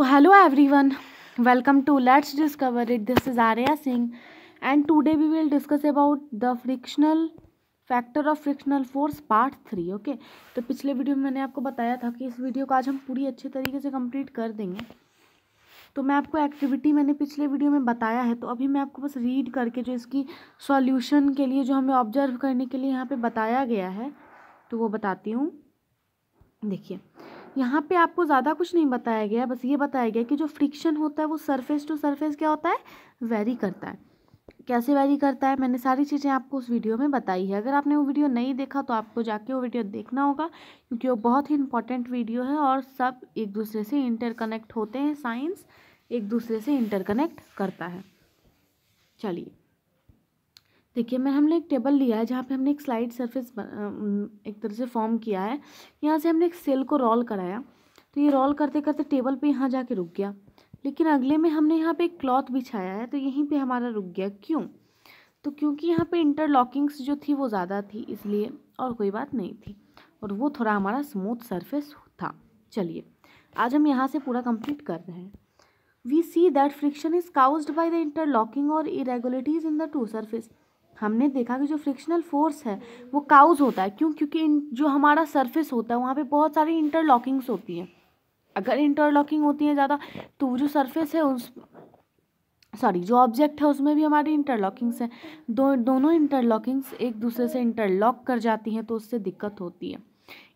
every everyone welcome to let's discover it this is Arya Singh and today we will discuss about the frictional factor of frictional force part three okay तो पिछले video में मैंने आपको बताया था कि इस वीडियो को आज हम पूरी अच्छे तरीके से कंप्लीट कर देंगे तो मैं आपको एक्टिविटी मैंने पिछले वीडियो में बताया है तो अभी मैं आपको बस रीड करके जो इसकी सॉल्यूशन के लिए जो हमें ऑब्जर्व करने के लिए यहाँ पे बताया गया है तो वो बताती हूँ देखिए यहाँ पे आपको ज़्यादा कुछ नहीं बताया गया बस ये बताया गया कि जो फ्रिक्शन होता है वो सरफेस टू सरफेस क्या होता है वेरी करता है कैसे वेरी करता है मैंने सारी चीज़ें आपको उस वीडियो में बताई है अगर आपने वो वीडियो नहीं देखा तो आपको जाके वो वीडियो देखना होगा क्योंकि वो बहुत ही इंपॉर्टेंट वीडियो है और सब एक दूसरे से इंटरकनेक्ट होते हैं साइंस एक दूसरे से इंटरकनेक्ट करता है चलिए देखिए मैं हमने एक टेबल लिया है जहाँ पे हमने एक स्लाइड सरफेस एक तरह से फॉर्म किया है यहाँ से हमने एक सेल को रोल कराया तो ये रोल करते करते टेबल पे यहाँ जाके रुक गया लेकिन अगले में हमने यहाँ पे एक क्लॉथ बिछाया है तो यहीं पे हमारा रुक गया क्यों तो क्योंकि यहाँ पे इंटरलॉकिंग्स जो थी वो ज़्यादा थी इसलिए और कोई बात नहीं थी और वो थोड़ा हमारा स्मूथ सरफेस था चलिए आज हम यहाँ से पूरा कंप्लीट कर रहे हैं we see that friction is cause by the interlocking और irregularities in the two surface हमने देखा कि जो फ्रिक्शनल फोर्स है वो काउज होता है क्यों क्योंकि जो हमारा सरफेस होता है वहाँ पे बहुत सारी इंटरलॉकिंग्स होती हैं अगर इंटरलॉकिंग होती है ज़्यादा तो जो सरफेस है उस सॉरी जो ऑब्जेक्ट है उसमें भी हमारी इंटरलॉकिंग्स हैं दो दोनों इंटरलॉकिंग्स एक दूसरे से इंटरलॉक कर जाती हैं तो उससे दिक्कत होती है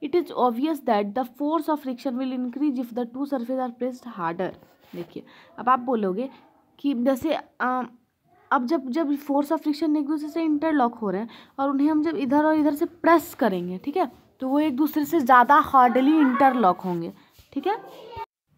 it is obvious that the force of friction will increase if the two surface are pressed harder देखिए अब आप बोलोगे कि जैसे अब जब जब फोर्स ऑफ फ्रिक्शन एक दूसरे से इंटरलॉक हो रहे हैं और उन्हें हम जब इधर और इधर से प्रेस करेंगे ठीक है तो वो एक दूसरे से ज़्यादा हार्डली इंटरलॉक होंगे ठीक है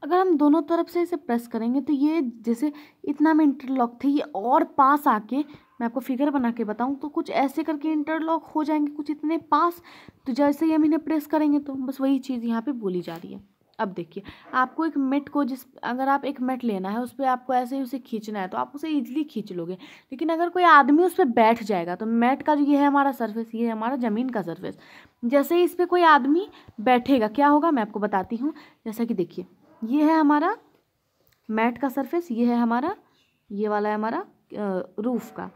अगर हम दोनों तरफ से इसे प्रेस करेंगे तो ये जैसे इतना में इंटरलॉक थे ये और पास आके मैं आपको फिगर बना के बताऊँ तो कुछ ऐसे करके इंटरलॉक हो जाएंगे कुछ इतने पास तो जैसे ही हम इन्हें प्रेस करेंगे तो बस वही चीज़ यहाँ पर बोली जा रही है अब देखिए आपको एक मेट को जिस अगर आप एक मेट लेना है उस पर आपको ऐसे ही उसे खींचना है तो आप उसे ईजिली खींच लोगे लेकिन अगर कोई आदमी उस पर बैठ जाएगा तो मेट का ये है हमारा सरफेस ये है हमारा ज़मीन का सरफेस जैसे ही इस पर कोई आदमी बैठेगा क्या होगा मैं आपको बताती हूँ जैसा कि देखिए ये है हमारा मैट का सरफेस ये है हमारा ये वाला है हमारा रूफ़ का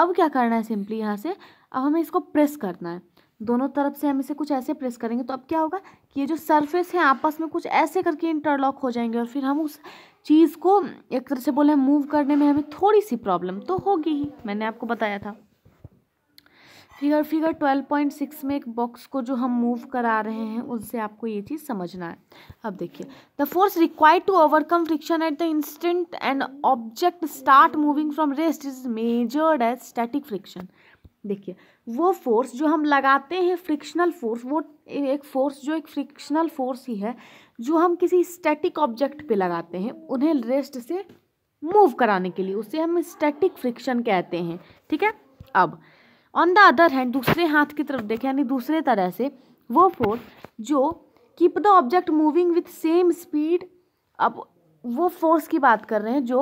अब क्या करना है सिंपली यहाँ से अब हमें इसको प्रेस करना है दोनों तरफ से हम इसे कुछ ऐसे प्रेस करेंगे तो अब क्या होगा कि ये जो सरफेस है आपस में कुछ ऐसे करके इंटरलॉक हो जाएंगे और फिर हम उस चीज़ को एक तरह से बोले मूव करने में हमें थोड़ी सी प्रॉब्लम तो होगी ही मैंने आपको बताया था figure figure twelve point six में एक बॉक्स को जो हम मूव करा रहे हैं उससे आपको ये चीज़ समझना है अब देखिए the force required to overcome friction at the instant and object start moving from rest is measured as static friction देखिए वो फोर्स जो हम लगाते हैं फ्रिक्शनल फोर्स वो एक फोर्स जो एक फ्रिक्शनल फोर्स ही है जो हम किसी स्टैटिक ऑब्जेक्ट पे लगाते हैं उन्हें रेस्ट से मूव कराने के लिए उसे हम स्टैटिक फ्रिक्शन कहते हैं ठीक है अब ऑन द अदर हैंड दूसरे हाथ की तरफ देखें यानी दूसरे तरह से वो फोर्स जो keep the object moving with same speed अब वो फोर्स की बात कर रहे हैं जो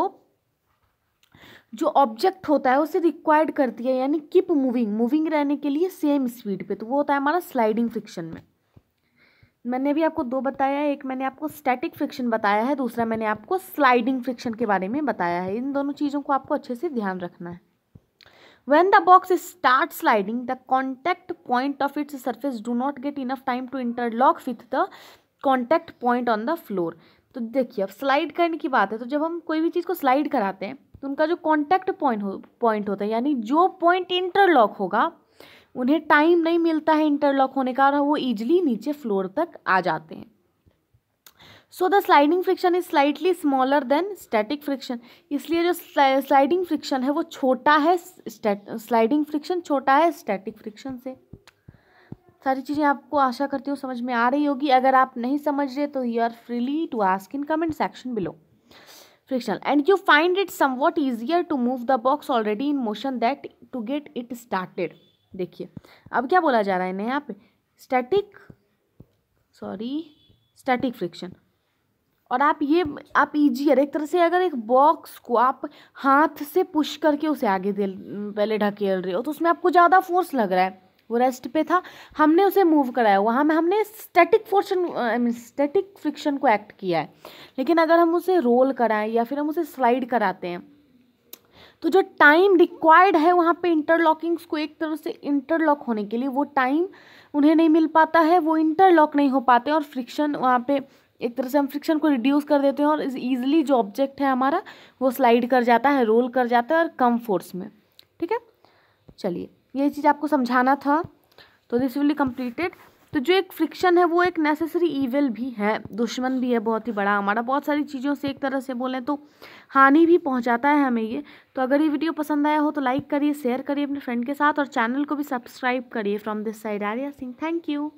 जो ऑब्जेक्ट होता है उसे रिक्वायर्ड करती है यानी किप मूविंग मूविंग रहने के लिए सेम स्पीड पे तो वो होता है हमारा स्लाइडिंग फ्रिक्शन में मैंने भी आपको दो बताया है एक मैंने आपको स्टैटिक फ्रिक्शन बताया है दूसरा मैंने आपको स्लाइडिंग फ्रिक्शन के बारे में बताया है इन दोनों चीज़ों को आपको अच्छे से ध्यान रखना है when the box start sliding the contact point of its surface do not get enough time to interlock with the contact point on the floor तो देखिए अब स्लाइड करने की बात है तो जब हम कोई भी चीज़ को स्लाइड कराते हैं तो उनका जो कॉन्टैक्ट पॉइंट हो पॉइंट होता है यानी जो पॉइंट इंटरलॉक होगा उन्हें टाइम नहीं मिलता है इंटरलॉक होने का और वो ईजिली नीचे फ्लोर तक आ जाते हैं so the sliding friction is slightly smaller than static friction इसलिए जो स्लाइडिंग फ्रिक्शन है वो छोटा है स्लाइडिंग फ्रिक्शन छोटा है स्टैटिक फ्रिक्शन से सारी चीज़ें आपको आशा करती हूँ समझ में आ रही होगी अगर आप नहीं समझ रहे तो you are freely to ask in comment section below frictional and you find it somewhat easier to move the box already in motion that to get it started देखिए अब क्या बोला जा रहा है इन्हें यहाँ पे स्टैटिक सॉरी स्टैटिक फ्रिक्शन और आप ये आप ईजियर एक तरह से अगर एक बॉक्स को आप हाथ से पुश करके उसे आगे पहले ढकेल रहे हो तो उसमें आपको ज़्यादा फोर्स लग रहा है वो रेस्ट पे था हमने उसे मूव कराया वहाँ में हमने स्टैटिक फोर्शन आई मीन स्टैटिक फ्रिक्शन को एक्ट किया है लेकिन अगर हम उसे रोल कराएं या फिर हम उसे स्लाइड कराते हैं तो जो टाइम रिक्वायर्ड है वहाँ पे इंटरलॉकिंग्स को एक तरह से इंटरलॉक होने के लिए वो टाइम उन्हें नहीं मिल पाता है वो इंटरलॉक नहीं हो पाते और फ्रिक्शन वहाँ पर एक तरह से हम फ्रिक्शन को रिड्यूस कर देते हैं और ईजिली जो ऑब्जेक्ट है हमारा वो स्लाइड कर जाता है रोल कर जाता है और कम फोर्स में ठीक है चलिए ये चीज़ आपको समझाना था तो दिस विल बी कम्प्लीटेड तो जो एक फ्रिक्शन है वो एक नेसेसरी ईवेल भी है दुश्मन भी है बहुत ही बड़ा हमारा बहुत सारी चीज़ों से एक तरह से बोलें तो हानि भी पहुंचाता है हमें ये तो अगर ये वीडियो पसंद आया हो तो लाइक करिए शेयर करिए अपने फ्रेंड के साथ और चैनल को भी सब्सक्राइब करिए from this side Arya Singh thank you